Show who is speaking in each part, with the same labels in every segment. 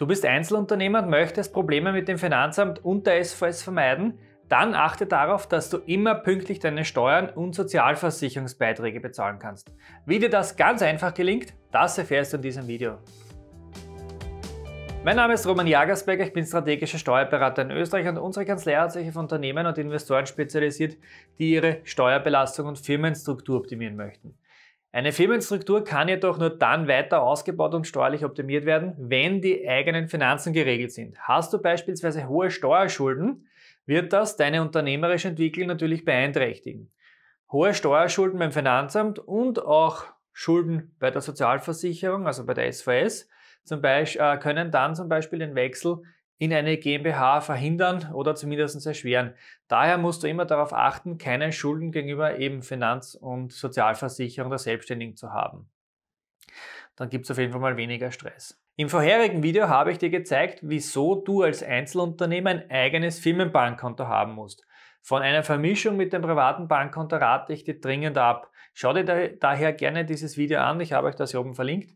Speaker 1: Du bist Einzelunternehmer und möchtest Probleme mit dem Finanzamt und der SVS vermeiden? Dann achte darauf, dass du immer pünktlich deine Steuern und Sozialversicherungsbeiträge bezahlen kannst. Wie dir das ganz einfach gelingt, das erfährst du in diesem Video. Mein Name ist Roman Jagersberger, ich bin strategischer Steuerberater in Österreich und unsere Kanzlei hat sich auf Unternehmen und Investoren spezialisiert, die ihre Steuerbelastung und Firmenstruktur optimieren möchten. Eine Firmenstruktur kann jedoch nur dann weiter ausgebaut und steuerlich optimiert werden, wenn die eigenen Finanzen geregelt sind. Hast du beispielsweise hohe Steuerschulden, wird das deine unternehmerische Entwicklung natürlich beeinträchtigen. Hohe Steuerschulden beim Finanzamt und auch Schulden bei der Sozialversicherung, also bei der SVS, zum Beispiel, äh, können dann zum Beispiel den Wechsel in eine GmbH verhindern oder zumindest erschweren. Daher musst du immer darauf achten, keine Schulden gegenüber eben Finanz- und Sozialversicherung der Selbstständigen zu haben. Dann gibt es auf jeden Fall mal weniger Stress. Im vorherigen Video habe ich dir gezeigt, wieso du als Einzelunternehmer ein eigenes Firmenbankkonto haben musst. Von einer Vermischung mit dem privaten Bankkonto rate ich dir dringend ab. Schau dir daher gerne dieses Video an, ich habe euch das hier oben verlinkt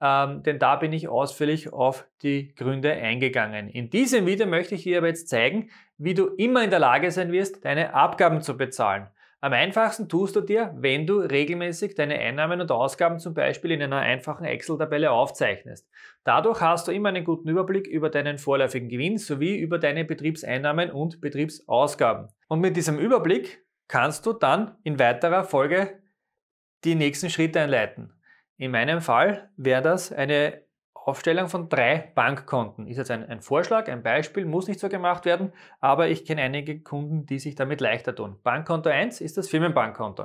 Speaker 1: ähm, denn da bin ich ausführlich auf die Gründe eingegangen. In diesem Video möchte ich dir aber jetzt zeigen, wie du immer in der Lage sein wirst, deine Abgaben zu bezahlen. Am einfachsten tust du dir, wenn du regelmäßig deine Einnahmen und Ausgaben zum Beispiel in einer einfachen Excel-Tabelle aufzeichnest. Dadurch hast du immer einen guten Überblick über deinen vorläufigen Gewinn sowie über deine Betriebseinnahmen und Betriebsausgaben. Und mit diesem Überblick kannst du dann in weiterer Folge die nächsten Schritte einleiten. In meinem Fall wäre das eine Aufstellung von drei Bankkonten. Ist jetzt ein, ein, Vorschlag, ein Beispiel, muss nicht so gemacht werden, aber ich kenne einige Kunden, die sich damit leichter tun. Bankkonto 1 ist das Firmenbankkonto.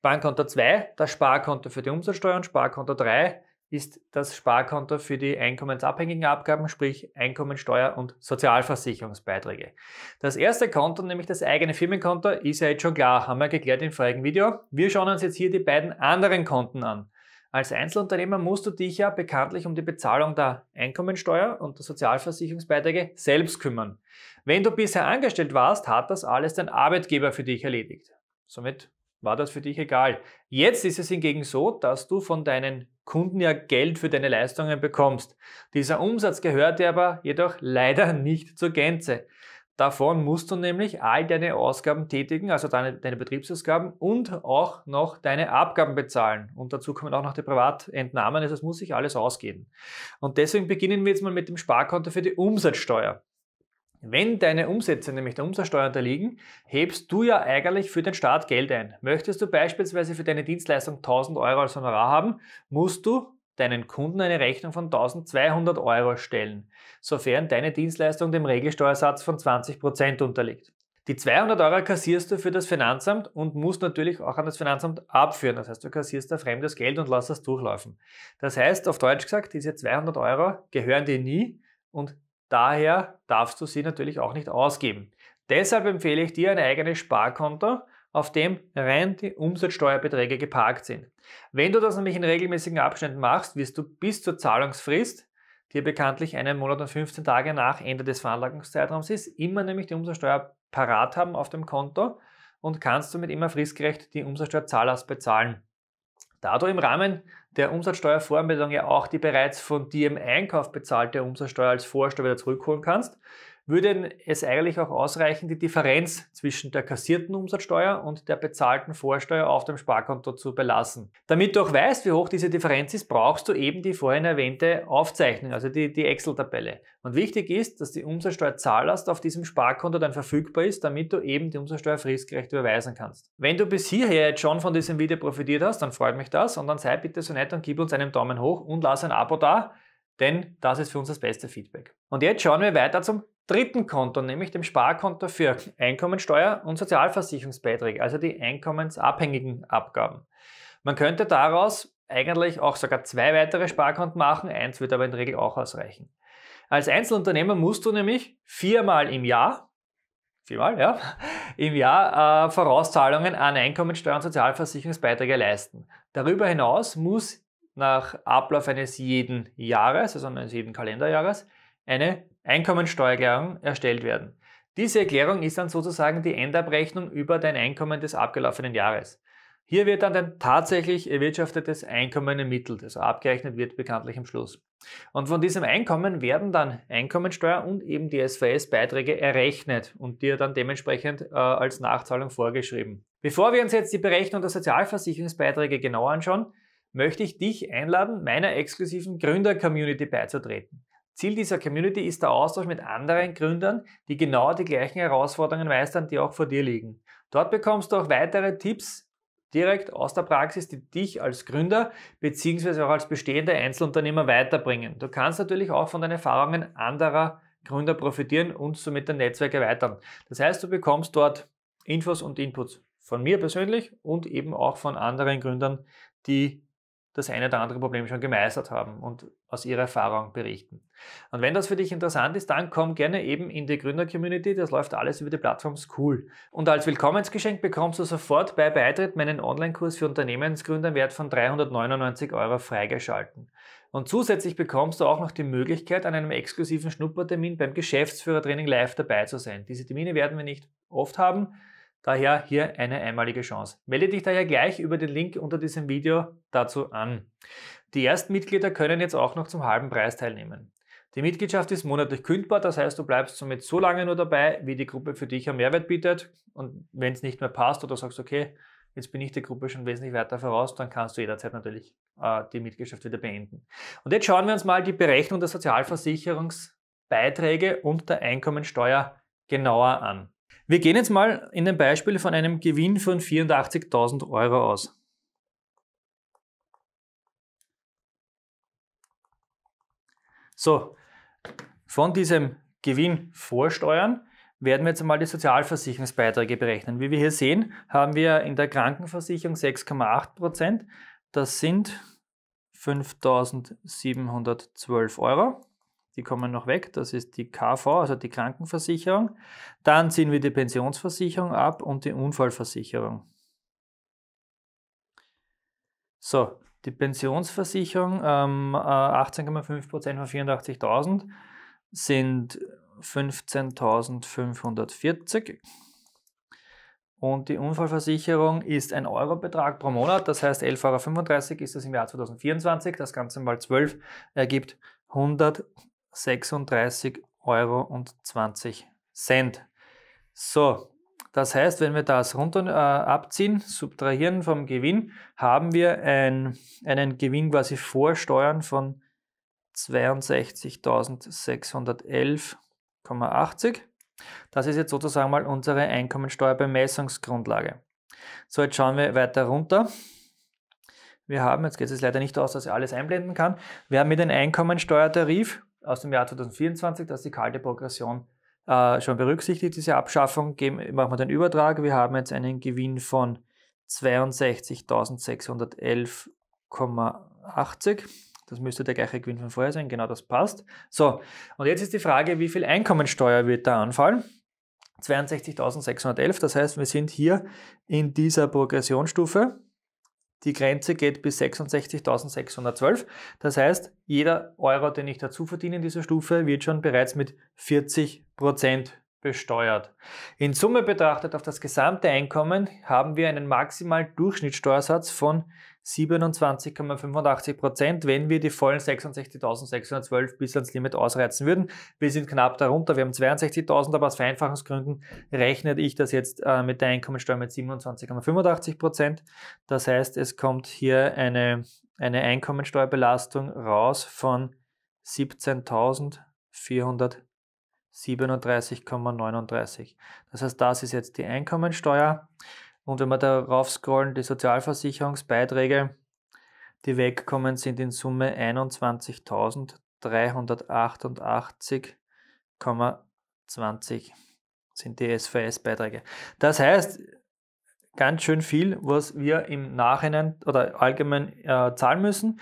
Speaker 1: Bankkonto 2, das Sparkonto für die Umsatzsteuer und Sparkonto 3 ist das Sparkonto für die einkommensabhängigen Abgaben, sprich Einkommensteuer und Sozialversicherungsbeiträge. Das erste Konto, nämlich das eigene Firmenkonto, ist ja jetzt schon klar, haben wir geklärt im vorigen Video. Wir schauen uns jetzt hier die beiden anderen Konten an. Als Einzelunternehmer musst du dich ja bekanntlich um die Bezahlung der Einkommensteuer und der Sozialversicherungsbeiträge selbst kümmern. Wenn du bisher angestellt warst, hat das alles dein Arbeitgeber für dich erledigt. Somit war das für dich egal. Jetzt ist es hingegen so, dass du von deinen Kunden ja Geld für deine Leistungen bekommst. Dieser Umsatz gehört dir aber jedoch leider nicht zur Gänze. Davon musst du nämlich all deine Ausgaben tätigen, also deine, deine, Betriebsausgaben und auch noch deine Abgaben bezahlen. Und dazu kommen auch noch die Privatentnahmen, also es muss sich alles ausgehen. Und deswegen beginnen wir jetzt mal mit dem Sparkonto für die Umsatzsteuer. Wenn deine Umsätze nämlich der Umsatzsteuer unterliegen, hebst du ja eigentlich für den Staat Geld ein. Möchtest du beispielsweise für deine Dienstleistung 1000 Euro als Honorar haben, musst du deinen Kunden eine Rechnung von 1200 Euro stellen, sofern deine Dienstleistung dem Regelsteuersatz von 20% Prozent unterliegt. Die 200 Euro kassierst du für das Finanzamt und musst natürlich auch an das Finanzamt abführen. Das heißt, du kassierst da fremdes Geld und lässt das durchlaufen. Das heißt, auf Deutsch gesagt, diese 200 Euro gehören dir nie und daher darfst du sie natürlich auch nicht ausgeben. Deshalb empfehle ich dir ein eigenes Sparkonto, auf dem rein die Umsatzsteuerbeträge geparkt sind. Wenn du das nämlich in regelmäßigen Abständen machst, wirst du bis zur Zahlungsfrist, die bekanntlich einen Monat und 15 Tage nach Ende des Veranlagungszeitraums ist, immer nämlich die Umsatzsteuer parat haben auf dem Konto und kannst somit immer fristgerecht die Umsatzsteuerzahlers bezahlen. Da du im Rahmen der Umsatzsteuervoranmeldung ja auch die bereits von dir im Einkauf bezahlte Umsatzsteuer als Vorsteuer wieder zurückholen kannst, würde es eigentlich auch ausreichen, die Differenz zwischen der kassierten Umsatzsteuer und der bezahlten Vorsteuer auf dem Sparkonto zu belassen. Damit du auch weißt, wie hoch diese Differenz ist, brauchst du eben die vorhin erwähnte Aufzeichnung, also die, die Excel-Tabelle. Und wichtig ist, dass die Umsatzsteuerzahlast auf diesem Sparkonto dann verfügbar ist, damit du eben die Umsatzsteuer fristgerecht überweisen kannst. Wenn du bis hierher jetzt schon von diesem Video profitiert hast, dann freut mich das und dann sei bitte so nett und gib uns einen Daumen hoch und lass ein Abo da, denn das ist für uns das beste Feedback. Und jetzt schauen wir weiter zum dritten Konto, nämlich dem Sparkonto für Einkommensteuer und Sozialversicherungsbeiträge, also die einkommensabhängigen Abgaben. Man könnte daraus eigentlich auch sogar zwei weitere Sparkonten machen, eins wird aber in der Regel auch ausreichen. Als Einzelunternehmer musst du nämlich viermal im Jahr, viermal, ja, im Jahr äh, Vorauszahlungen an Einkommensteuer und Sozialversicherungsbeiträge leisten. Darüber hinaus muss nach Ablauf eines jeden Jahres, also eines jeden Kalenderjahres, eine Einkommensteuererklärung erstellt werden. Diese Erklärung ist dann sozusagen die Endabrechnung über dein Einkommen des abgelaufenen Jahres. Hier wird dann dein tatsächlich erwirtschaftetes Einkommen ermittelt, also abgerechnet wird bekanntlich am Schluss. Und von diesem Einkommen werden dann Einkommensteuer und eben die SVS-Beiträge errechnet und dir dann dementsprechend äh, als Nachzahlung vorgeschrieben. Bevor wir uns jetzt die Berechnung der Sozialversicherungsbeiträge genau anschauen, möchte ich dich einladen, meiner exklusiven Gründer-Community beizutreten. Ziel dieser Community ist der Austausch mit anderen Gründern, die genau die gleichen Herausforderungen meistern, die auch vor dir liegen. Dort bekommst du auch weitere Tipps direkt aus der Praxis, die dich als Gründer bzw. auch als bestehender Einzelunternehmer weiterbringen. Du kannst natürlich auch von den Erfahrungen anderer Gründer profitieren und somit dein Netzwerk erweitern. Das heißt, du bekommst dort Infos und Inputs von mir persönlich und eben auch von anderen Gründern, die das eine oder andere Problem schon gemeistert haben und aus ihrer Erfahrung berichten. Und wenn das für dich interessant ist, dann komm gerne eben in die Gründer-Community. Das läuft alles über die Plattform School. Und als Willkommensgeschenk bekommst du sofort bei Beitritt meinen Online-Kurs für Unternehmensgründer im Wert von 399 Euro freigeschalten. Und zusätzlich bekommst du auch noch die Möglichkeit, an einem exklusiven Schnuppertermin beim Geschäftsführertraining live dabei zu sein. Diese Termine werden wir nicht oft haben Daher hier eine einmalige Chance. Melde dich daher gleich über den Link unter diesem Video dazu an. Die ersten Mitglieder können jetzt auch noch zum halben Preis teilnehmen. Die Mitgliedschaft ist monatlich kündbar, das heißt, du bleibst somit so lange nur dabei, wie die Gruppe für dich einen Mehrwert bietet. Und wenn es nicht mehr passt oder sagst, okay, jetzt bin ich der Gruppe schon wesentlich weiter voraus, dann kannst du jederzeit natürlich äh, die Mitgliedschaft wieder beenden. Und jetzt schauen wir uns mal die Berechnung der Sozialversicherungsbeiträge und der Einkommensteuer genauer an. Wir gehen jetzt mal in dem Beispiel von einem Gewinn von 84.000 Euro aus. So, von diesem Gewinn vor Steuern werden wir jetzt einmal die Sozialversicherungsbeiträge berechnen. Wie wir hier sehen, haben wir in der Krankenversicherung 6,8 Prozent. Das sind 5.712 Euro die kommen noch weg, das ist die KV, also die Krankenversicherung. Dann ziehen wir die Pensionsversicherung ab und die Unfallversicherung. So, die Pensionsversicherung, ähm, 18,5% äh, von 84.000 sind 15.540. Und die Unfallversicherung ist ein Eurobetrag pro Monat, das heißt 11,35 Euro ist das im Jahr 2024, das Ganze mal 12 ergibt 100 36,20 Euro. So, das heißt, wenn wir das runter äh, abziehen, subtrahieren vom Gewinn, haben wir ein, einen Gewinn quasi vor Steuern von 62.611,80. Das ist jetzt sozusagen mal unsere Einkommensteuerbemessungsgrundlage. So, jetzt schauen wir weiter runter. Wir haben, jetzt geht es leider nicht aus, dass ich alles einblenden kann, wir haben mit den Einkommensteuertarif aus dem Jahr 2024, dass die kalte Progression äh, schon berücksichtigt, diese Abschaffung. Geben, machen wir den Übertrag. Wir haben jetzt einen Gewinn von 62.611,80. Das müsste der gleiche Gewinn von vorher sein, genau das passt. So, und jetzt ist die Frage, wie viel Einkommensteuer wird da anfallen? 62.611, das heißt, wir sind hier in dieser Progressionsstufe die Grenze geht bis 66.612. Das heißt, jeder Euro, den ich dazu verdiene in dieser Stufe, wird schon bereits mit 40 Prozent besteuert. In Summe betrachtet auf das gesamte Einkommen haben wir einen maximalen Durchschnittssteuersatz von 27,85 Prozent, wenn wir die vollen 66.612 bis ans Limit ausreizen würden. Wir sind knapp darunter, wir haben 62.000, aber aus Vereinfachungsgründen rechne ich das jetzt äh, mit der Einkommensteuer mit 27,85 Prozent. Das heißt, es kommt hier eine, eine Einkommensteuerbelastung raus von 17.400 37,39. Das heißt, das ist jetzt die Einkommensteuer. Und wenn wir darauf scrollen, die Sozialversicherungsbeiträge, die wegkommen, sind in Summe 21.388,20 sind die SVS-Beiträge. Das heißt, ganz schön viel, was wir im Nachhinein oder allgemein äh, zahlen müssen.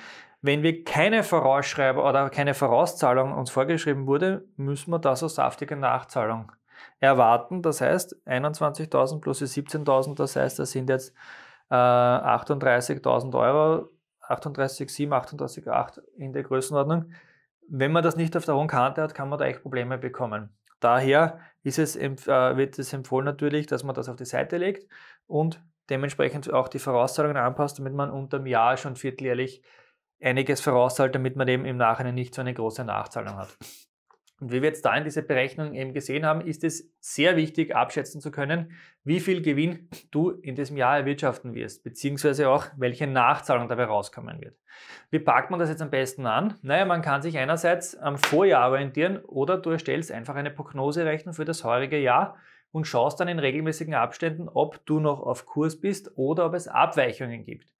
Speaker 1: Wenn wir keine Vorausschreiber oder keine Vorauszahlung uns vorgeschrieben wurde, müssen wir das als saftige Nachzahlung erwarten. Das heißt, 21.000 plus 17.000, das heißt, das sind jetzt äh, 38.000 Euro, 38,7, 38,8 in der Größenordnung. Wenn man das nicht auf der hohen Kante hat, kann man da echt Probleme bekommen. Daher ist es, äh, wird es empfohlen natürlich, dass man das auf die Seite legt und dementsprechend auch die Vorauszahlungen anpasst, damit man unterm Jahr schon vierteljährlich einiges vorauszahlt, damit man eben im Nachhinein nicht so eine große Nachzahlung hat. Und wie wir jetzt da in dieser Berechnung eben gesehen haben, ist es sehr wichtig, abschätzen zu können, wie viel Gewinn du in diesem Jahr erwirtschaften wirst, beziehungsweise auch, welche Nachzahlung dabei rauskommen wird. Wie packt man das jetzt am besten an? Naja, man kann sich einerseits am Vorjahr orientieren oder du erstellst einfach eine Prognoserechnung für das heurige Jahr und schaust dann in regelmäßigen Abständen, ob du noch auf Kurs bist oder ob es Abweichungen gibt.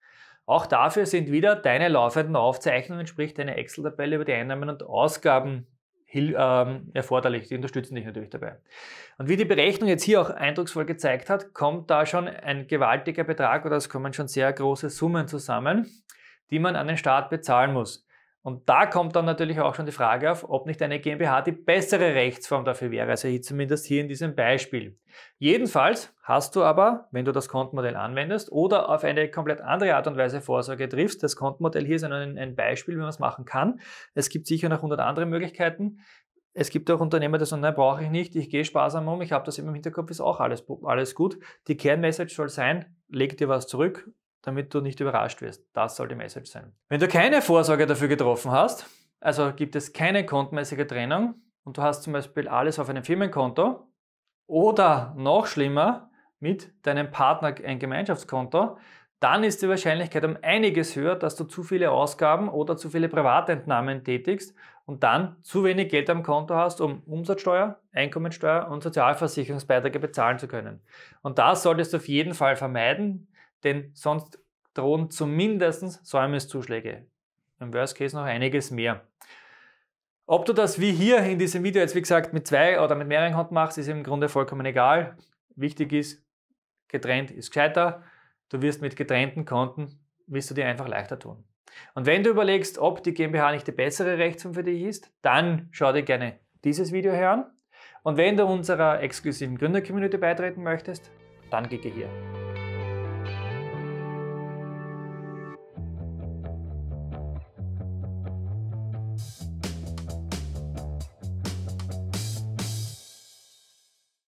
Speaker 1: Auch dafür sind wieder deine laufenden Aufzeichnungen, sprich deine Excel-Tabelle über die Einnahmen und Ausgaben ähm, erforderlich. Die unterstützen dich natürlich dabei. Und wie die Berechnung jetzt hier auch eindrucksvoll gezeigt hat, kommt da schon ein gewaltiger Betrag oder es kommen schon sehr große Summen zusammen, die man an den Staat bezahlen muss. Und da kommt dann natürlich auch schon die Frage auf, ob nicht eine GmbH die bessere Rechtsform dafür wäre, also hier zumindest hier in diesem Beispiel. Jedenfalls hast du aber, wenn du das Kontenmodell anwendest oder auf eine komplett andere Art und Weise Vorsorge triffst, das Kontenmodell hier ist ein, ein Beispiel, wie man es machen kann. Es gibt sicher noch 100 andere Möglichkeiten. Es gibt auch Unternehmer, die sagen, nein, brauche ich nicht, ich gehe sparsam um, ich habe das immer im Hinterkopf, ist auch alles, alles gut. Die Kernmessage soll sein, leg dir was zurück, damit du nicht überrascht wirst. Das soll die Message sein. Wenn du keine Vorsorge dafür getroffen hast, also gibt es keine kontenmäßige Trennung und du hast zum Beispiel alles auf einem Firmenkonto oder noch schlimmer mit deinem Partner ein Gemeinschaftskonto, dann ist die Wahrscheinlichkeit um einiges höher, dass du zu viele Ausgaben oder zu viele Privatentnahmen tätigst und dann zu wenig Geld am Konto hast, um Umsatzsteuer, Einkommensteuer und Sozialversicherungsbeiträge bezahlen zu können. Und das solltest du auf jeden Fall vermeiden, denn sonst drohen zumindest Säumniszuschläge. Im Worst Case noch einiges mehr. Ob du das wie hier in diesem Video jetzt wie gesagt mit zwei oder mit mehreren Konten machst, ist im Grunde vollkommen egal. Wichtig ist, getrennt ist gescheiter. Du wirst mit getrennten Konten, wirst du dir einfach leichter tun. Und wenn du überlegst, ob die GmbH nicht die bessere Rechtsform für dich ist, dann schau dir gerne dieses Video her an. Und wenn du unserer exklusiven Gründer-Community beitreten möchtest, dann klicke hier.